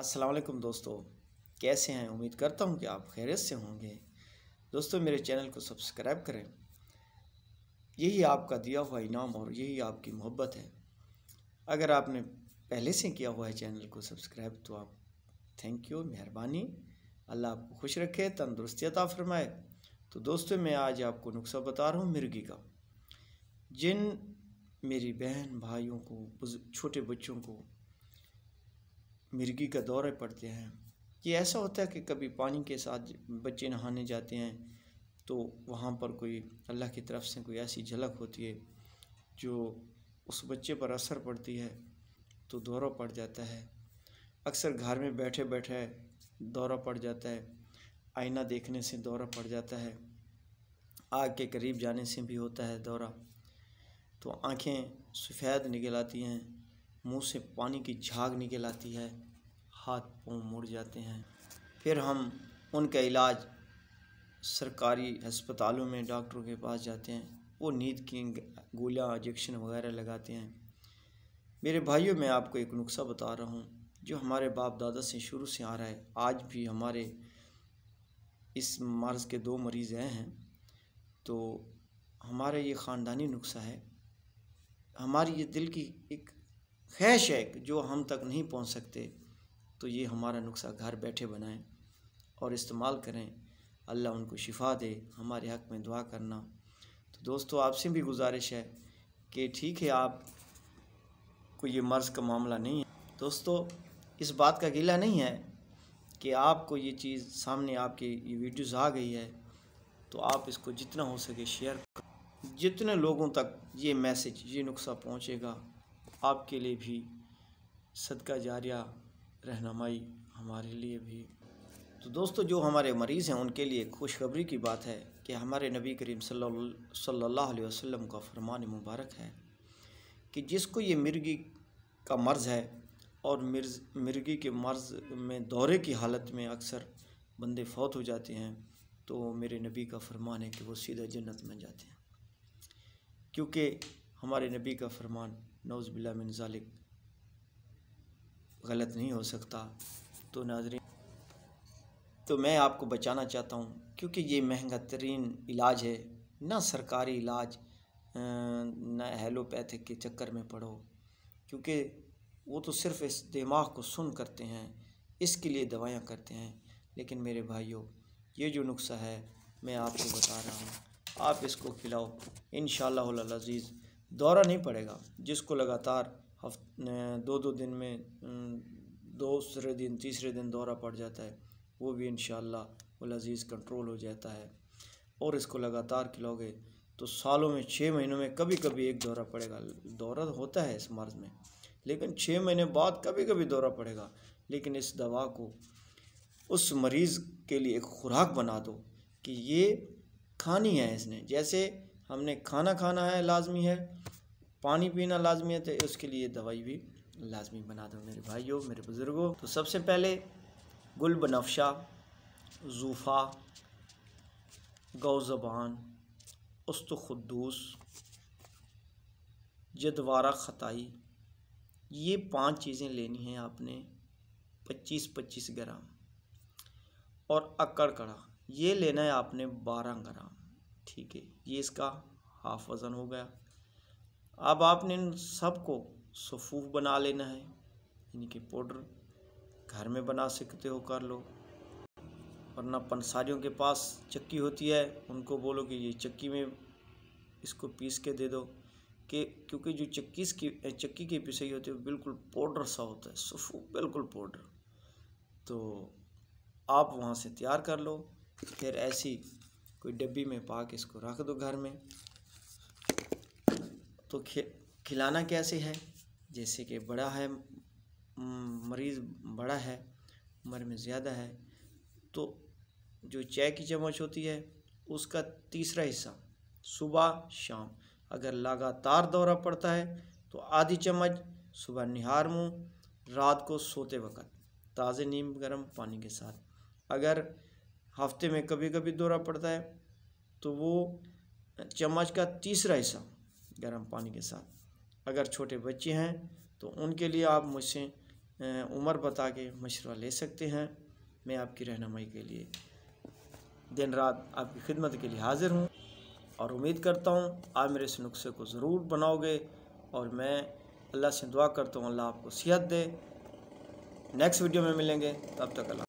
असलकम दोस्तों कैसे हैं उम्मीद करता हूं कि आप खैरियत से होंगे दोस्तों मेरे चैनल को सब्सक्राइब करें यही आपका दिया हुआ इनाम और यही आपकी मोहब्बत है अगर आपने पहले से किया हुआ है चैनल को सब्सक्राइब तो आप थैंक यू मेहरबानी अल्लाह आपको खुश रखे तंदुरुस्तियाँ फरमाए तो दोस्तों मैं आज आपको नुस्खा बता रहा हूँ मिर्गी का जिन मेरी बहन भाइयों को छोटे बच्चों को मिर्गी का दौरे पड़ते हैं ये ऐसा होता है कि कभी पानी के साथ बच्चे नहाने जाते हैं तो वहाँ पर कोई अल्लाह की तरफ से कोई ऐसी झलक होती है जो उस बच्चे पर असर पड़ती है तो दौरा पड़ जाता है अक्सर घर में बैठे बैठे दौरा पड़ जाता है आईना देखने से दौरा पड़ जाता है आग के करीब जाने से भी होता है दौरा तो आँखें सफ़ेद निकल आती हैं मुंह से पानी की झाग निकल आती है हाथ पाँव मुड़ जाते हैं फिर हम उनका इलाज सरकारी अस्पतालों में डॉक्टरों के पास जाते हैं वो नींद की गोलियाँ इंजेक्शन वगैरह लगाते हैं मेरे भाइयों मैं आपको एक नुस्खा बता रहा हूँ जो हमारे बाप दादा से शुरू से आ रहा है आज भी हमारे इस मर्ज़ के दो मरीज़ आए हैं तो हमारा ये ख़ानदानी नुस्खा है हमारी ये दिल की एक खैश है जो हम तक नहीं पहुंच सकते तो ये हमारा नुस्खा घर बैठे बनाएं और इस्तेमाल करें अल्लाह उनको शिफा दे हमारे हक़ में दुआ करना तो दोस्तों आपसे भी गुजारिश है कि ठीक है आप को ये मर्ज़ का मामला नहीं है दोस्तों इस बात का गिला नहीं है कि आपको ये चीज़ सामने आपकी ये वीडियोज़ आ गई है तो आप इसको जितना हो सके शेयर जितने लोगों तक ये मैसेज ये नुस्खा पहुँचेगा आपके लिए भी सदका जारिया रहनमाई हमारे लिए भी तो दोस्तों जो हमारे मरीज़ हैं उनके लिए खुशखबरी की बात है कि हमारे नबी करीम सल्लल्लाहु अलैहि वसल्लम का फरमान मुबारक है कि जिसको ये मिर्गी का मर्ज़ है और मिर्ज मिर्गी के मर्ज़ में दौरे की हालत में अक्सर बंदे फौत हो जाते हैं तो मेरे नबी का फरमान है कि वो सीधा जन्नत में जाते हैं क्योंकि हमारे नबी का फरमान नौजबिल्ला बिल्ला मिन जालिक गलत नहीं हो सकता तो नाजरीन तो मैं आपको बचाना चाहता हूँ क्योंकि ये महंगा तरीन इलाज है ना सरकारी इलाज ना हेलोपैथिक के चक्कर में पड़ो क्योंकि वो तो सिर्फ इस दिमाग को सुन करते हैं इसके लिए दवाइयाँ करते हैं लेकिन मेरे भाइयों ये जो नुस्खा है मैं आपको बता रहा हूँ आप इसको खिलाओ इन अज़ीज़ दौरा नहीं पड़ेगा जिसको लगातार हफ्ते दो दो दिन में दूसरे दिन तीसरे दिन दौरा पड़ जाता है वो भी इन शज़ीज़ कंट्रोल हो जाता है और इसको लगातार खिलाओगे तो सालों में छः महीनों में कभी कभी एक दौरा पड़ेगा दौरा तो होता है इस मर्ज़ में लेकिन छः महीने बाद कभी कभी दौरा पड़ेगा लेकिन इस दवा को उस मरीज़ के लिए एक खुराक बना दो कि ये खानी है इसने जैसे हमने खाना खाना है लाजमी है पानी पीना लाजमी है तो उसके लिए दवाई भी लाजमी बना दो मेरे भाइयों मेरे बुज़ुर्गों तो सबसे पहले गुल बनफशा जूफ़ा गौ ज़बान उस्त खुदूस जदवारा ख़ताई ये पांच चीज़ें लेनी हैं आपने 25-25 ग्राम और अकड़ कड़ा ये लेना है आपने 12 ग्राम ठीक है ये इसका हाफ वज़न हो गया अब आपने इन सब को सफूफ बना लेना है यानी कि पाउडर घर में बना सकते हो कर लो वरना पंसारियों के पास चक्की होती है उनको बोलो कि ये चक्की में इसको पीस के दे दो कि क्योंकि जो चक्की की चक्की की पिसाई होती है बिल्कुल पाउडर सा होता है सफूफ बिल्कुल पाउडर तो आप वहाँ से तैयार कर लो फिर ऐसी कोई डब्बी में पाक इसको रख दो घर में तो खिलाना कैसे है जैसे कि बड़ा है मरीज़ बड़ा है उम्र में ज़्यादा है तो जो चाय की चम्मच होती है उसका तीसरा हिस्सा सुबह शाम अगर लगातार दौरा पड़ता है तो आधी चम्मच सुबह निहार मुँह रात को सोते वक्त ताज़े नीम गर्म पानी के साथ अगर हफ्ते में कभी कभी दौरा पड़ता है तो वो चम्मच का तीसरा हिस्सा गर्म पानी के साथ अगर छोटे बच्चे हैं तो उनके लिए आप मुझसे उम्र बता के मशवरा ले सकते हैं मैं आपकी रहनमाई के लिए दिन रात आपकी खिदमत के लिए हाजिर हूँ और उम्मीद करता हूँ आप मेरे इस नुस्खे को ज़रूर बनाओगे और मैं अल्लाह से दुआ करता हूँ अल्लाह आपको सेहत दे नेक्स्ट वीडियो में मिलेंगे तब तक अल्लाह